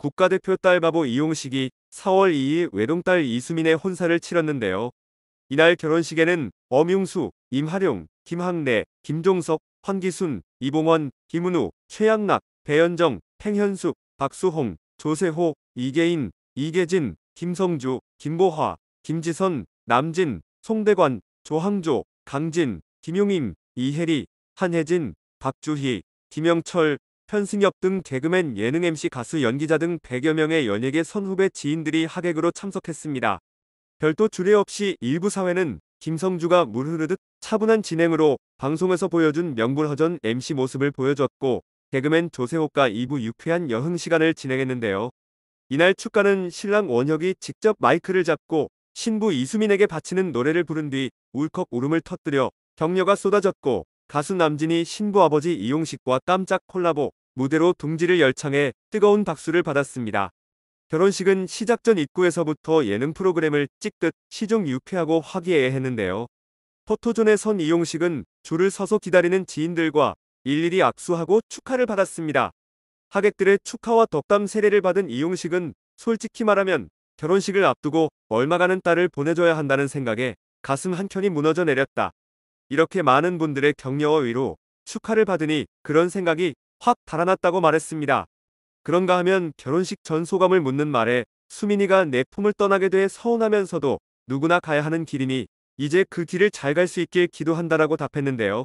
국가대표 딸바보 이용식이 4월 2일 외동딸 이수민의 혼사를 치렀는데요. 이날 결혼식에는 엄용수, 임하룡, 김학래, 김종석, 황기순, 이봉원, 김은우, 최양락, 배현정, 팽현숙, 박수홍, 조세호, 이계인, 이계진, 김성주, 김보화, 김지선, 남진, 송대관, 조항조, 강진, 김용임, 이혜리, 한혜진, 박주희, 김영철, 편승엽 등 개그맨, 예능 MC, 가수, 연기자 등 100여 명의 연예계 선후배 지인들이 하객으로 참석했습니다. 별도 주례 없이 일부 사회는 김성주가 물 흐르듯 차분한 진행으로 방송에서 보여준 명불허전 MC 모습을 보여줬고 개그맨 조세호가 2부 유쾌한 여흥 시간을 진행했는데요. 이날 축가는 신랑 원혁이 직접 마이크를 잡고 신부 이수민에게 바치는 노래를 부른 뒤 울컥 울음을 터뜨려 격려가 쏟아졌고 가수 남진이 신부 아버지 이용식과 깜짝 콜라보 무대로 둥지를 열창해 뜨거운 박수를 받았습니다. 결혼식은 시작 전 입구에서부터 예능 프로그램을 찍듯 시종유폐하고 화기애애했는데요. 포토존에 선 이용식은 줄을 서서 기다리는 지인들과 일일이 악수하고 축하를 받았습니다. 하객들의 축하와 덕담 세례를 받은 이용식은 솔직히 말하면 결혼식을 앞두고 얼마가는 딸을 보내줘야 한다는 생각에 가슴 한켠이 무너져 내렸다. 이렇게 많은 분들의 격려와 위로 축하를 받으니 그런 생각이 확 달아났다고 말했습니다. 그런가 하면 결혼식 전 소감을 묻는 말에 수민이가 내 품을 떠나게 돼 서운하면서도 누구나 가야 하는 길이니 이제 그 길을 잘 갈 수 있길 기도한다라고 답했는데요.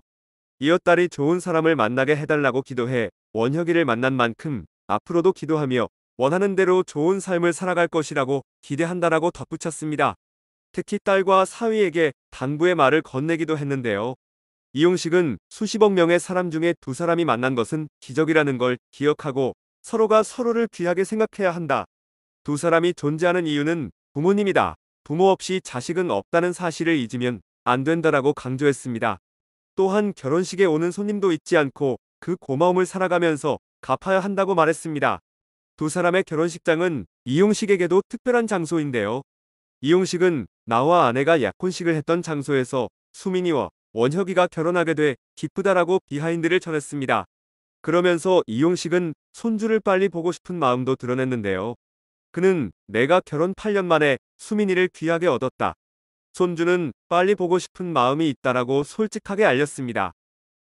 이어 딸이 좋은 사람을 만나게 해달라고 기도해 원혁이를 만난 만큼 앞으로도 기도하며 원하는 대로 좋은 삶을 살아갈 것이라고 기대한다라고 덧붙였습니다. 특히 딸과 사위에게 당부의 말을 건네기도 했는데요. 이용식은 수십억 명의 사람 중에 두 사람이 만난 것은 기적이라는 걸 기억하고 서로가 서로를 귀하게 생각해야 한다. 두 사람이 존재하는 이유는 부모님이다. 부모 없이 자식은 없다는 사실을 잊으면 안 된다라고 강조했습니다. 또한 결혼식에 오는 손님도 잊지 않고 그 고마움을 살아가면서 갚아야 한다고 말했습니다. 두 사람의 결혼식장은 이용식에게도 특별한 장소인데요. 이용식은 나와 아내가 약혼식을 했던 장소에서 수민이와 원혁이가 결혼하게 돼 기쁘다라고 비하인드를 전했습니다. 그러면서 이용식은 손주를 빨리 보고 싶은 마음도 드러냈는데요. 그는 내가 결혼 8년 만에 수민이를 귀하게 얻었다. 손주는 빨리 보고 싶은 마음이 있다라고 솔직하게 알렸습니다.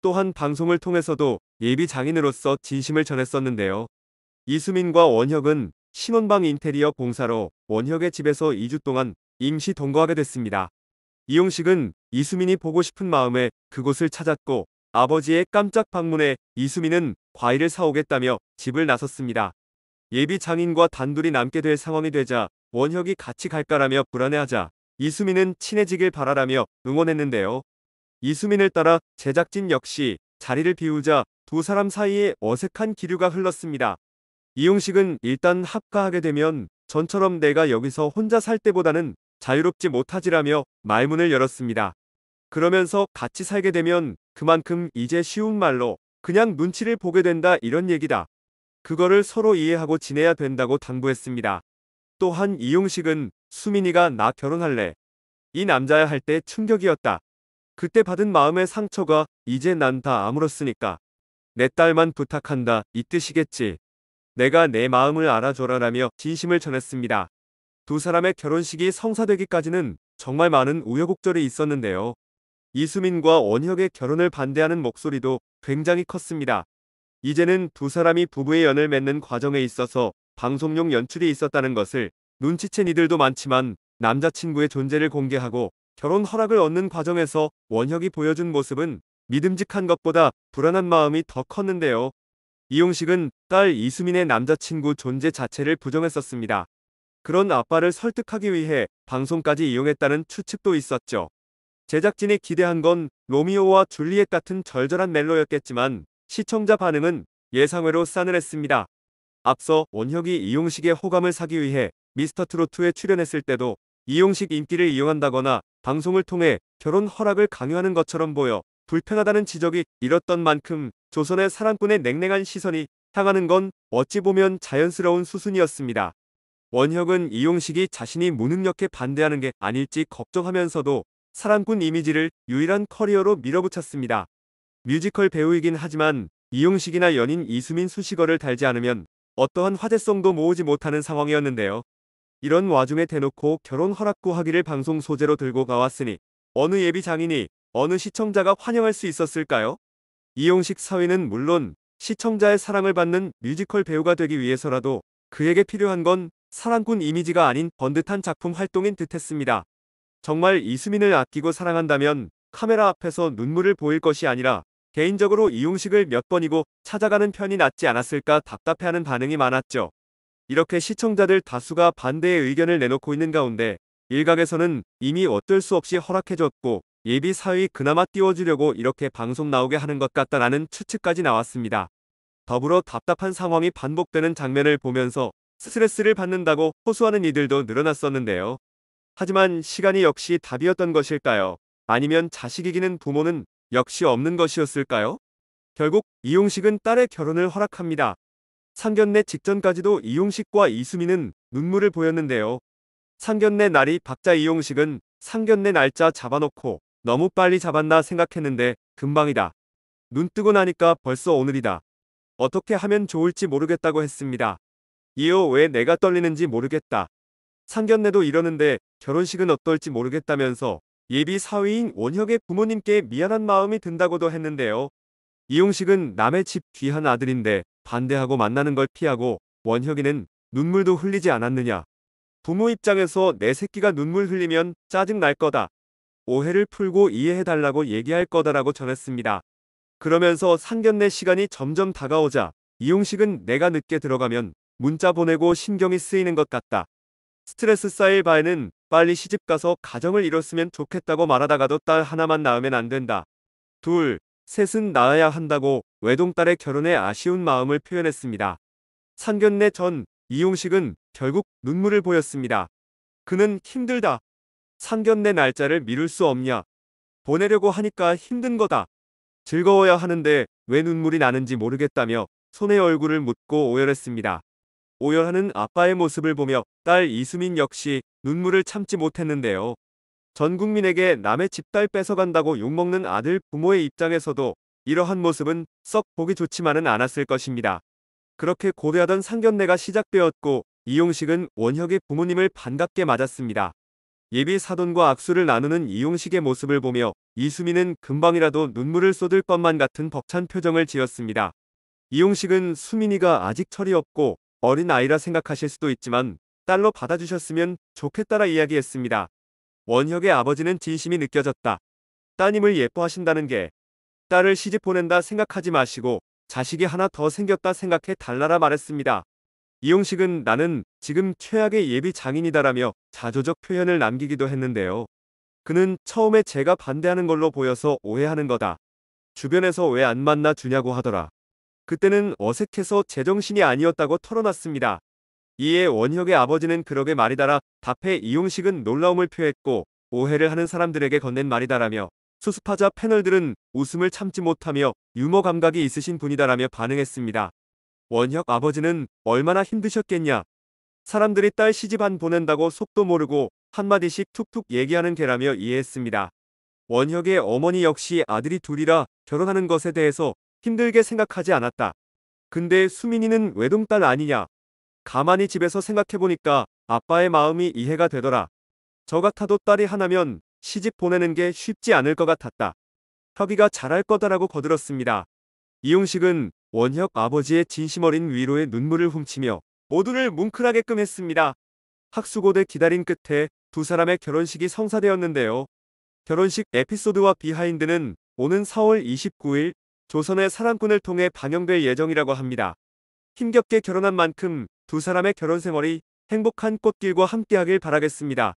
또한 방송을 통해서도 예비 장인으로서 진심을 전했었는데요. 이수민과 원혁은 신혼방 인테리어 공사로 원혁의 집에서 2주 동안 임시 동거하게 됐습니다. 이용식은 이수민이 보고 싶은 마음에 그곳을 찾았고 아버지의 깜짝 방문에 이수민은 과일을 사오겠다며 집을 나섰습니다. 예비 장인과 단둘이 남게 될 상황이 되자 원혁이 같이 갈까라며 불안해하자 이수민은 친해지길 바라라며 응원했는데요. 이수민을 따라 제작진 역시 자리를 비우자 두 사람 사이에 어색한 기류가 흘렀습니다. 이용식은 일단 합가하게 되면 전처럼 내가 여기서 혼자 살 때보다는 자유롭지 못하지라며 말문을 열었습니다. 그러면서 같이 살게 되면 그만큼 이제 쉬운 말로 그냥 눈치를 보게 된다 이런 얘기다. 그거를 서로 이해하고 지내야 된다고 당부했습니다. 또한 이용식은 수민이가 나 결혼할래. 이 남자야 할 때 충격이었다. 그때 받은 마음의 상처가 이제 난 다아무렇으니까내 딸만 부탁한다 이 뜻이겠지. 내가 내 마음을 알아줘라라며 진심을 전했습니다. 두 사람의 결혼식이 성사되기까지는 정말 많은 우여곡절이 있었는데요. 이수민과 원혁의 결혼을 반대하는 목소리도 굉장히 컸습니다. 이제는 두 사람이 부부의 연을 맺는 과정에 있어서 방송용 연출이 있었다는 것을 눈치챈 이들도 많지만 남자친구의 존재를 공개하고 결혼 허락을 얻는 과정에서 원혁이 보여준 모습은 믿음직한 것보다 불안한 마음이 더 컸는데요. 이용식은 딸 이수민의 남자친구 존재 자체를 부정했었습니다. 그런 아빠를 설득하기 위해 방송까지 이용했다는 추측도 있었죠. 제작진이 기대한 건 로미오와 줄리엣 같은 절절한 멜로였겠지만 시청자 반응은 예상외로 싸늘했습니다. 앞서 원혁이 이용식의 호감을 사기 위해 미스터트로트에 출연했을 때도 이용식 인기를 이용한다거나 방송을 통해 결혼 허락을 강요하는 것처럼 보여 불편하다는 지적이 일었던 만큼 조선의 사랑꾼의 냉랭한 시선이 향하는 건 어찌 보면 자연스러운 수순이었습니다. 원혁은 이용식이 자신이 무능력해 반대하는 게 아닐지 걱정하면서도 사랑꾼 이미지를 유일한 커리어로 밀어붙였습니다. 뮤지컬 배우이긴 하지만 이용식이나 연인 이수민 수식어를 달지 않으면 어떠한 화제성도 모으지 못하는 상황이었는데요. 이런 와중에 대놓고 결혼 허락 구하기를 방송 소재로 들고 가왔으니 어느 예비 장인이 어느 시청자가 환영할 수 있었을까요? 이용식 사위는 물론 시청자의 사랑을 받는 뮤지컬 배우가 되기 위해서라도 그에게 필요한 건 사랑꾼 이미지가 아닌 번듯한 작품 활동인 듯했습니다. 정말 이수민을 아끼고 사랑한다면 카메라 앞에서 눈물을 보일 것이 아니라 개인적으로 이용식을 몇 번이고 찾아가는 편이 낫지 않았을까 답답해하는 반응이 많았죠. 이렇게 시청자들 다수가 반대의 의견을 내놓고 있는 가운데 일각에서는 이미 어쩔 수 없이 허락해줬고 예비 사위 그나마 띄워주려고 이렇게 방송 나오게 하는 것 같다라는 추측까지 나왔습니다. 더불어 답답한 상황이 반복되는 장면을 보면서 스트레스를 받는다고 호소하는 이들도 늘어났었는데요. 하지만 시간이 역시 답이었던 것일까요? 아니면 자식 이기는 부모는 역시 없는 것이었을까요? 결국 이용식은 딸의 결혼을 허락합니다. 상견례 직전까지도 이용식과 이수민은 눈물을 보였는데요. 상견례 날이 박자 이용식은 상견례 날짜 잡아놓고 너무 빨리 잡았나 생각했는데 금방이다. 눈 뜨고 나니까 벌써 오늘이다. 어떻게 하면 좋을지 모르겠다고 했습니다. 이어 왜 내가 떨리는지 모르겠다. 상견례도 이러는데 결혼식은 어떨지 모르겠다면서 예비 사위인 원혁의 부모님께 미안한 마음이 든다고도 했는데요. 이용식은 남의 집 귀한 아들인데 반대하고 만나는 걸 피하고 원혁이는 눈물도 흘리지 않았느냐. 부모 입장에서 내 새끼가 눈물 흘리면 짜증 날 거다. 오해를 풀고 이해해달라고 얘기할 거다라고 전했습니다. 그러면서 상견례 시간이 점점 다가오자 이용식은 내가 늦게 들어가면 문자 보내고 신경이 쓰이는 것 같다. 스트레스 쌓일 바에는 빨리 시집가서 가정을 이뤘으면 좋겠다고 말하다가도 딸 하나만 낳으면 안 된다. 둘, 셋은 낳아야 한다고 외동딸의 결혼에 아쉬운 마음을 표현했습니다. 상견례 전 이용식은 결국 눈물을 보였습니다. 그는 힘들다. 상견례 날짜를 미룰 수 없냐. 보내려고 하니까 힘든 거다. 즐거워야 하는데 왜 눈물이 나는지 모르겠다며 손에 얼굴을 묻고 오열했습니다. 오열하는 아빠의 모습을 보며 딸 이수민 역시 눈물을 참지 못했는데요. 전 국민에게 남의 집딸 뺏어간다고 욕먹는 아들 부모의 입장에서도 이러한 모습은 썩 보기 좋지만은 않았을 것입니다. 그렇게 고대하던 상견례가 시작되었고 이용식은 원혁의 부모님을 반갑게 맞았습니다. 예비 사돈과 악수를 나누는 이용식의 모습을 보며 이수민은 금방이라도 눈물을 쏟을 것만 같은 벅찬 표정을 지었습니다. 이용식은 수민이가 아직 철이 없고 어린 아이라 생각하실 수도 있지만 딸로 받아주셨으면 좋겠다라 이야기했습니다. 원혁의 아버지는 진심이 느껴졌다. 따님을 예뻐하신다는 게 딸을 시집 보낸다 생각하지 마시고 자식이 하나 더 생겼다 생각해 달라라 말했습니다. 이용식은 나는 지금 최악의 예비 장인이다라며 자조적 표현을 남기기도 했는데요. 그는 처음에 제가 반대하는 걸로 보여서 오해하는 거다. 주변에서 왜 안 만나 주냐고 하더라. 그때는 어색해서 제정신이 아니었다고 털어놨습니다. 이에 원혁의 아버지는 그러게 말이다라 답해 이용식은 놀라움을 표했고 오해를 하는 사람들에게 건넨 말이다라며 수습하자 패널들은 웃음을 참지 못하며 유머 감각이 있으신 분이다라며 반응했습니다. 원혁 아버지는 얼마나 힘드셨겠냐. 사람들이 딸 시집 안 보낸다고 속도 모르고 한마디씩 툭툭 얘기하는 개라며 이해했습니다. 원혁의 어머니 역시 아들이 둘이라 결혼하는 것에 대해서 힘들게 생각하지 않았다. 근데 수민이는 외동딸 아니냐. 가만히 집에서 생각해보니까 아빠의 마음이 이해가 되더라. 저 같아도 딸이 하나면 시집 보내는 게 쉽지 않을 것 같았다. 혁이가 잘할 거다라고 거들었습니다. 이용식은 원혁 아버지의 진심 어린 위로에 눈물을 훔치며 모두를 뭉클하게끔 했습니다. 학수고대 기다린 끝에 두 사람의 결혼식이 성사되었는데요. 결혼식 에피소드와 비하인드는 오는 4월 29일 조선의 사랑꾼을 통해 반영될 예정이라고 합니다. 힘겹게 결혼한 만큼 두 사람의 결혼 생활이 행복한 꽃길과 함께하길 바라겠습니다.